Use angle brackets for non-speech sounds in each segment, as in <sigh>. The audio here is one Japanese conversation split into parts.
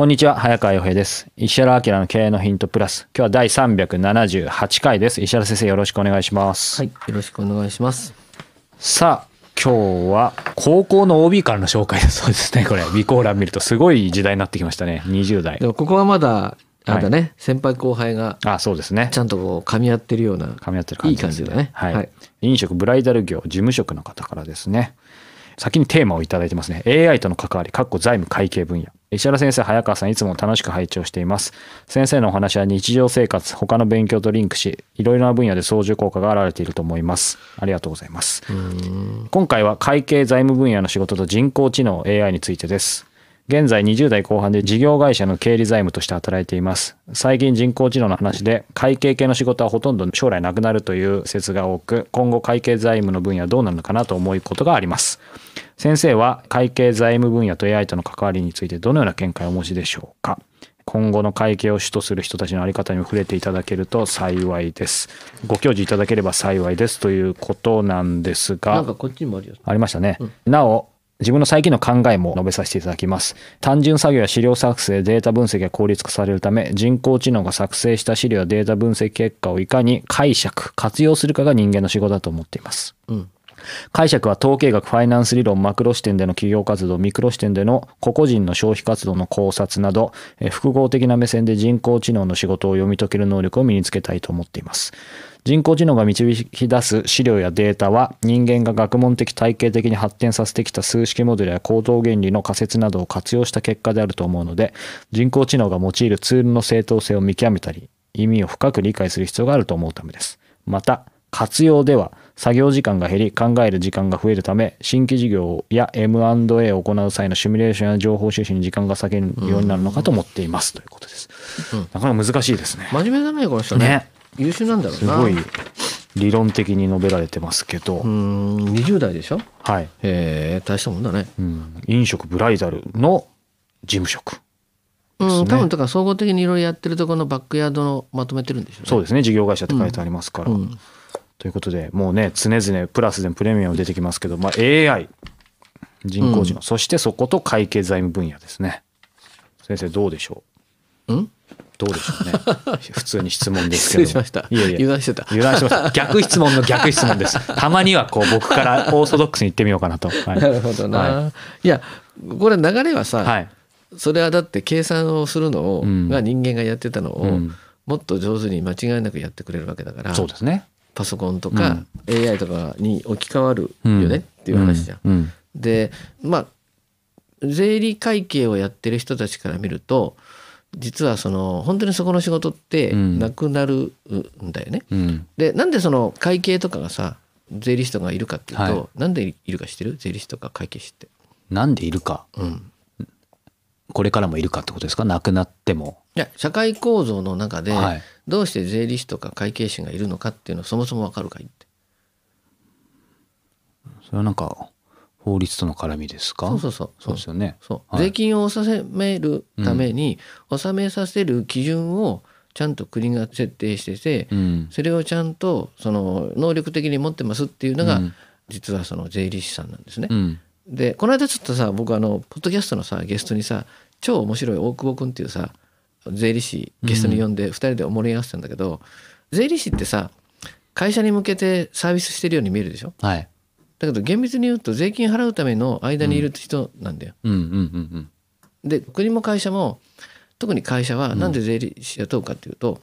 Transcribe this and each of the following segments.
こんにちは、早川洋平です。石原明の経営のヒントプラス。今日は第378回です。石原先生、よろしくお願いします。はい、よろしくお願いします。さあ、今日は高校の OB からの紹介そうですね、これ。備考欄見るとすごい時代になってきましたね、20代。でもここはまだまだね、はい、先輩後輩があそうですねちゃんとこう噛み合ってるような噛み合ってる感じ、ね、いい感じだね、はい、はい、飲食ブライダル業事務職の方からですね先にテーマを頂いてますね AI との関わりかっこ財務会計分野石原先生、早川さん、いつも楽しく拝聴しています。先生のお話は日常生活、他の勉強とリンクし、いろいろな分野で操縦効果が現れていると思います。ありがとうございます。今回は会計財務分野の仕事と人工知能 AI についてです。現在20代後半で事業会社の経理財務として働いています。最近人工知能の話で会計系の仕事はほとんど将来なくなるという説が多く、今後会計財務の分野はどうなるのかなと思うことがあります。先生は会計財務分野と AI との関わりについてどのような見解をお持ちでしょうか今後の会計を主とする人たちのあり方にも触れていただけると幸いです。ご教示いただければ幸いですということなんですが。なんかこっちにもあるよ。ありましたね。うん、なお、自分の最近の考えも述べさせていただきます。単純作業や資料作成、データ分析が効率化されるため、人工知能が作成した資料やデータ分析結果をいかに解釈、活用するかが人間の仕事だと思っています。うん解釈は統計学、ファイナンス理論、マクロ視点での企業活動、ミクロ視点での個々人の消費活動の考察など、複合的な目線で人工知能の仕事を読み解ける能力を身につけたいと思っています。人工知能が導き出す資料やデータは人間が学問的体系的に発展させてきた数式モデルや行動原理の仮説などを活用した結果であると思うので人工知能が用いるツールの正当性を見極めたり意味を深く理解する必要があると思うためです。また活用では作業時間が減り考える時間が増えるため新規事業や M&A を行う際のシミュレーションや情報収集に時間が割けるようになるのかと思っています、ということです、うん、なかなか難しいですね真面目だねこの人ね、ね、優秀なんだろうなすごい理論的に述べられてますけどうん20代でしょはいへえ大したもんだね、うん、飲食ブライダルの事務職うん、多分とか総合的にいろいろやってるところのバックヤードのまとめてるんでしょうね。そうですね事業会社って書いてありますから。うんうんということで、もうね、常々プラスでプレミアム出てきますけど、まあ、AI、人工知能、うん、そしてそこと会計財務分野ですね。先生、どうでしょうんどうでしょうね。<laughs> 普通に質問ですけど。しました。いやいや。油断してた。油断してました。逆質問の逆質問です。<laughs> たまにはこう僕からオーソドックスに言ってみようかなと。はい、なるほどな。はい、いや、これ流れはさ、はい、それはだって計算をするのを、うん、が人間がやってたのを、うん、もっと上手に間違いなくやってくれるわけだから。そうですね。パソコンとか AI とかに置き換わるよねっていう話じゃん。でまあ税理会計をやってる人たちから見ると実はその本当にそこの仕事ってなくなるんだよね。うん、でなんでその会計とかがさ税理士とかがいるかっていうと、はい、なんでいるか知ってる税理士とか会計士って。なんでいるか、うん、これからもいるかってことですかなくなっても。いや社会構造の中で、はい、どうして税理士とか会計士がいるのかっていうのそもそも分かるかいってそれはなんか法律との絡みですかそうそうそうそうですよねそう、はい、税金を納めるために、うん、納めさせる基準をちゃんと国が設定してて、うん、それをちゃんとその能力的に持ってますっていうのが、うん、実はその税理士さんなんですね。でこの間ちょっとさ僕あのポッドキャストのさゲストにさ超面白い大久保君っていうさ税理士ゲストに呼んで2人で盛り合わせたんだけど、うん、税理士ってさ会社に向けてサービスしてるように見えるでしょ、はい、だけど厳密に言うと税金払うための間にいる人なんだよ。で国も会社も特に会社はなんで税理士雇うかっていうと、うん、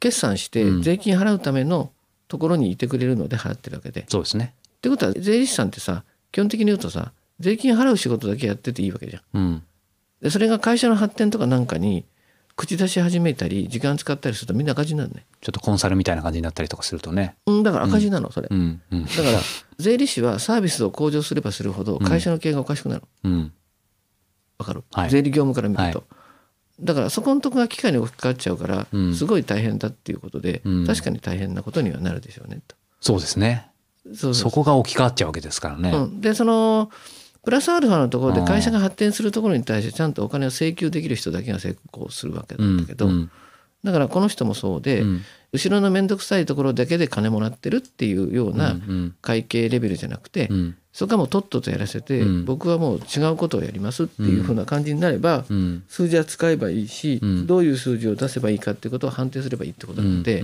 決算して税金払うためのところにいてくれるので払ってるわけで。そうですねってことは税理士さんってさ基本的に言うとさ税金払う仕事だけやってていいわけじゃん。うん、でそれが会社の発展とかなんかに口出し始めたり時間使ったりするとみんな赤字なるねちょっとコンサルみたいな感じになったりとかするとねうんだから赤字なの、それ、うんうん、だから税理士はサービスを向上すればするほど会社の経営がおかしくなるわ、うん、かる、はい、税理業務から見ると、はい、だからそこのとこが機械に置き換わっちゃうからすごい大変だっていうことで、確かに大変なことにはなるでしょうねとそうですねそこが置き換わっちゃうわけですからね、でそのプラスアルファのところで会社が発展するところに対してちゃんとお金を請求できる人だけが成功するわけなんだけど、うんうん、だからこの人もそうで、うん、後ろの面倒くさいところだけで金もらってるっていうような会計レベルじゃなくて、うんうん、そこはもうとっととやらせて、僕はもう違うことをやりますっていうふうな感じになれば、数字は使えばいいし、どういう数字を出せばいいかっていうことを判定すればいいってことなので、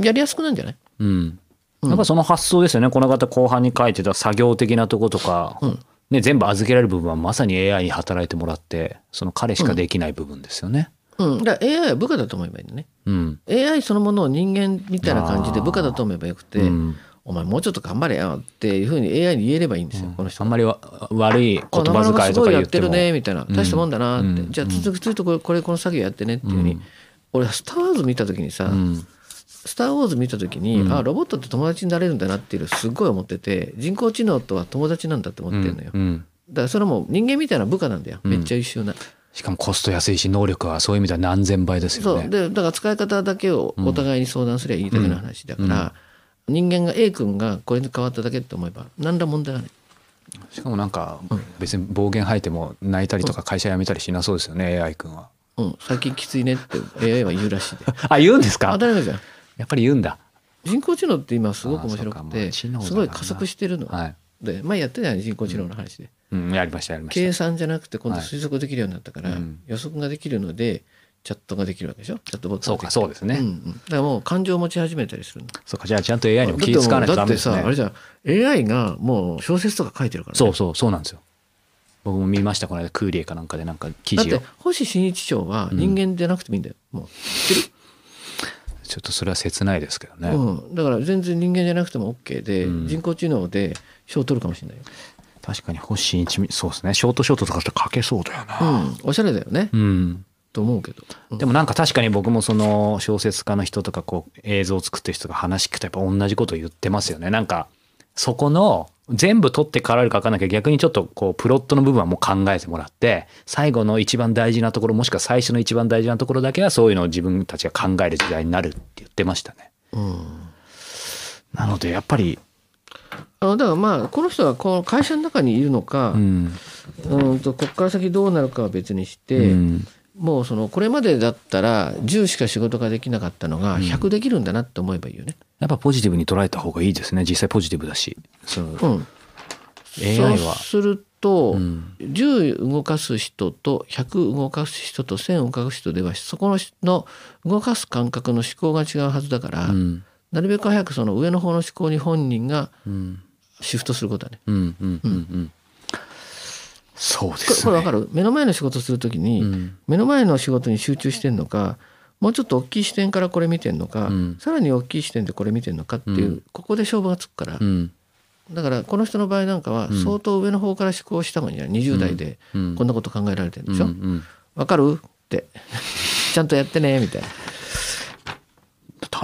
やりやすくなるんじゃない、うんやっぱその発想ですよね、この方後半に書いてた作業的なとことか、うね、全部預けられる部分はまさに AI に働いてもらってその彼しかできない部分ですよね。うん、うん、だから AI は部下だと思えばいいのね、うん、AI そのものを人間みたいな感じで部下だと思えばよくて、うん、お前もうちょっと頑張れよっていうふうに AI に言えればいいんですよ、この人あんまり悪い言葉遣いとか言ってるねみたいな大したもんだなって、じゃあ続くとこれこの作業やってねっていうふうに、俺「スター・ウォーズ」見た時にさ、スター・ウォーズ」見た時に、うん、あロボットって友達になれるんだなっていうすごい思ってて人工知能とは友達なんだって思ってるのよ、うんうん、だからそれも人間みたいな部下なんだよ、めっちゃ優秀な。しかもコスト安いし能力はそういう意味では何千倍ですよね。そうでだから使い方だけをお互いに相談すればいいだけの話だから、人間が A 君がこれに変わっただけって思えば何ら問題はない。しかもなんか別に暴言吐いても泣いたりとか会社辞めたりしなそうですよね、うん、AI 君は。うん、最近きついねって AI は言うらしいで。<laughs> あ言うんですか当たり前じゃん。やっぱり言うんだ人工知能って今すごく面白くてすごい加速してるの、はい、で前やってない人工知能の話で、うん、やりましたやりました計算じゃなくて今度推測できるようになったから、予測ができるのでチャットができるわけでしょチャットボットそうかそうですね、うんだからもう感情を持ち始めたりするそうかじゃあちゃんと AI にも気使わないとダメですねだってさあれじゃ AI がもう小説とか書いてるから、ね、そうそうそうなんですよ僕も見ましたこの間クーリエかなんかでなんか記事をだって星新一長は人間じゃなくてもいいんだよ、うん、もう知ってるちょっとそれは切ないですけどね、うん、だから全然人間じゃなくても OK で、うん、人工知能で賞を取るかもしれない確かに星一味そうですねショートショートとかって書けそうだよな、うん、おしゃれだよねうんと思うけど、うん、でもなんか確かに僕もその小説家の人とかこう映像を作ってる人が話聞くとやっぱ同じこと言ってますよねなんかそこの全部取ってから書かなきゃ逆にちょっとこうプロットの部分はもう考えてもらって最後の一番大事なところもしくは最初の一番大事なところだけはそういうのを自分たちが考える時代になるって言ってましたね。うん、なのでやっぱりあだからまあこの人はこの会社の中にいるのか、うん、うんとここから先どうなるかは別にして、うん、もうそのこれまでだったら10しか仕事ができなかったのが100できるんだなって思えばいいよね、やっぱポジティブに捉えた方がいいですね実際ポジティブだしそうん、AI はそうすると、うん、10動かす人と100動かす人と1000動かす人ではそこのの動かす感覚の思考が違うはずだから、うん、なるべく早くその上の方の思考に本人がシフトすることだね。うんうんうんうん、うんそうです、ね、これ分かる目の前の仕事する時に、うん、目の前の仕事に集中してんのかもうちょっと大きい視点からこれ見てんのか、うん、さらに大きい視点でこれ見てんのかっていう、うん、ここで勝負がつくから、うん、だからこの人の場合なんかは相当上の方から思考したのには20代でこんなこと考えられてるんでしょ、う分かるって <laughs> ちゃんとやってねみたいな。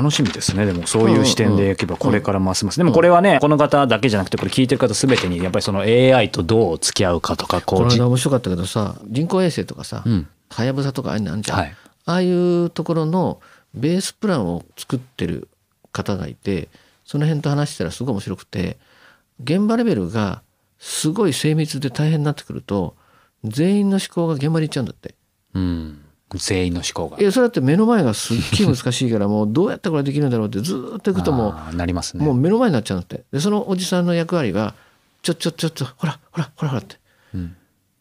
楽しみですねでもそういう視点でいけばこれからますます、でもこれはねこの方だけじゃなくてこれ聞いてる方全てにやっぱりその AI とどう付き合うかとかこうこの間面白かったけどさ人工衛星とかさはやぶさとかああいうのじゃん、はい、ああいうところのベースプランを作ってる方がいてその辺と話したらすごい面白くて現場レベルがすごい精密で大変になってくると全員の思考が現場に行っちゃうんだって。うん全員の思考がいやそれだって目の前がすっげえ難しいからもうどうやってこれできるんだろうってずっといくともうなります、ね、もう目の前になっちゃうのってでそのおじさんの役割はちょちょちょっとほらほらほらほらって、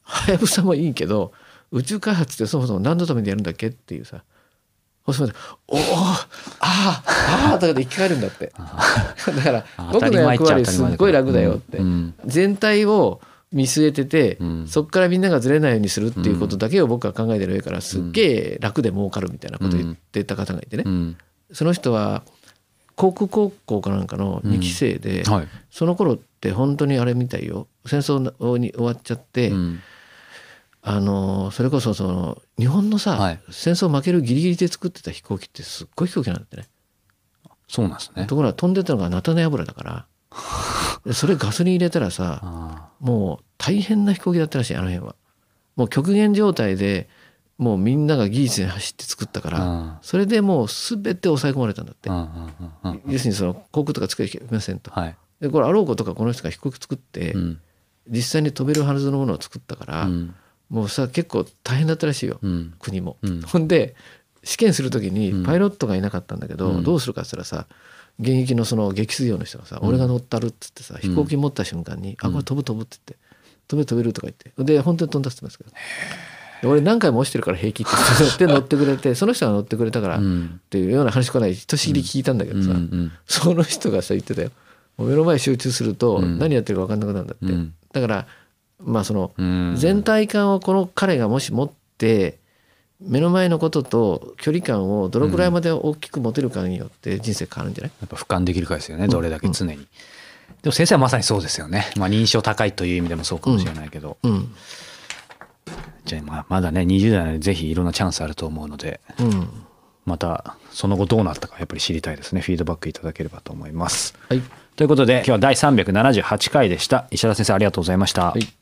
はやぶさもいいけど宇宙開発ってそもそも何のためにやるんだっけっていうさおおああああとかで生き返るんだってだから僕の役割すっごい楽だよって、全体を見据えてて、うん、そこからみんながずれないようにするっていうことだけを僕は考えてる上からすっげえ楽で儲かるみたいなこと言ってた方がいてね、うん、その人は航空高校かなんかの2期生で、うんはい、その頃って本当にあれみたいよ戦争に終わっちゃって、あのそれこそその日本のさ、はい、戦争負けるギリギリで作ってた飛行機ってすっごい飛行機なんだってね。そうなんですねところが飛んでたのが菜種油だからでそれガソリン入れたらさもう大変な飛行機だったらしいあの辺は。もう極限状態でもうみんなが技術に走って作ったからそれでもう全て抑え込まれたんだって要するにその航空とか作りませんと、はい、でこれアローコとかこの人が飛行機作って、うん、実際に飛べるはずのものを作ったから、うん、もうさ結構大変だったらしいよ、うん、国も、ほんで試験する時にパイロットがいなかったんだけど、どうするかっつったらさ現役のその撃水用の人がさ、俺が乗ったるっつってさ飛行機持った瞬間に「あこれ飛ぶ飛ぶ」って言って「飛べ飛べる」とか言ってで本当に飛んだって言んですけど。俺何回も落ちてるから平気ってって <laughs> 乗ってくれてその人が乗ってくれたからっていうような話こないひとしきり聞いたんだけどさ、その人がさ言ってたよ目の前集中すると何やってるか分かんなくなるんだって、だからまあその全体感をこの彼がもし持って目の前のことと距離感をどのくらいまで大きく持てるかによって人生変わるんじゃない、うん、やっぱ俯瞰できるかですよねどれだけ常に、うんうん、でも先生はまさにそうですよね、まあ、認証高いという意味でもそうかもしれないけど、じゃあまあまだね20代なのでぜひいろんなチャンスあると思うので、またその後どうなったかやっぱり知りたいですねフィードバックいただければと思います、はい、ということで今日は第378回でした石田先生ありがとうございました、はい